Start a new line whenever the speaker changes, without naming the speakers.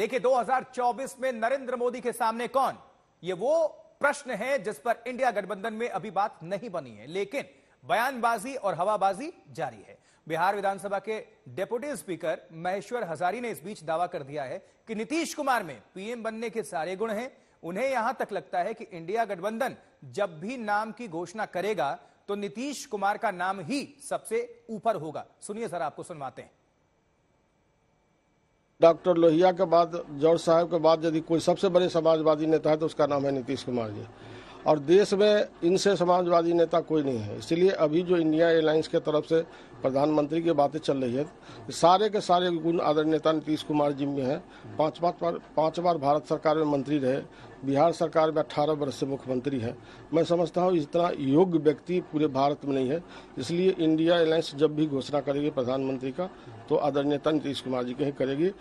देखिए 2024 में नरेंद्र मोदी के सामने कौन ये वो प्रश्न है जिस पर इंडिया गठबंधन में अभी बात नहीं बनी है लेकिन बयानबाजी और हवाबाजी जारी है बिहार विधानसभा के डेप्यूटी स्पीकर महेश्वर हजारी ने इस बीच दावा कर दिया है कि नीतीश कुमार में पीएम बनने के सारे गुण हैं उन्हें यहां तक लगता है कि इंडिया गठबंधन जब भी नाम की घोषणा करेगा तो नीतीश कुमार का नाम ही सबसे ऊपर होगा सुनिए सर आपको सुनवाते हैं
डॉक्टर लोहिया के बाद जॉर्ज साहब के बाद यदि कोई सबसे बड़े समाजवादी नेता है तो उसका नाम है नीतीश कुमार जी और देश में इनसे समाजवादी नेता कोई नहीं है इसलिए अभी जो इंडिया एयरलाइंस के तरफ से प्रधानमंत्री की बातें चल रही है सारे के सारे गुण आदरणीय नेता नीतीश कुमार जी में है पाँच पाँच बार पाँच बार भारत सरकार में मंत्री रहे बिहार सरकार में अट्ठारह वर्ष से मुख्यमंत्री हैं मैं समझता हूँ इतना योग्य व्यक्ति पूरे भारत में नहीं है इसलिए इंडिया एयरलाइंस जब भी घोषणा करेगी प्रधानमंत्री का तो आदरणीय नेता नीतीश कुमार जी के ही करेगी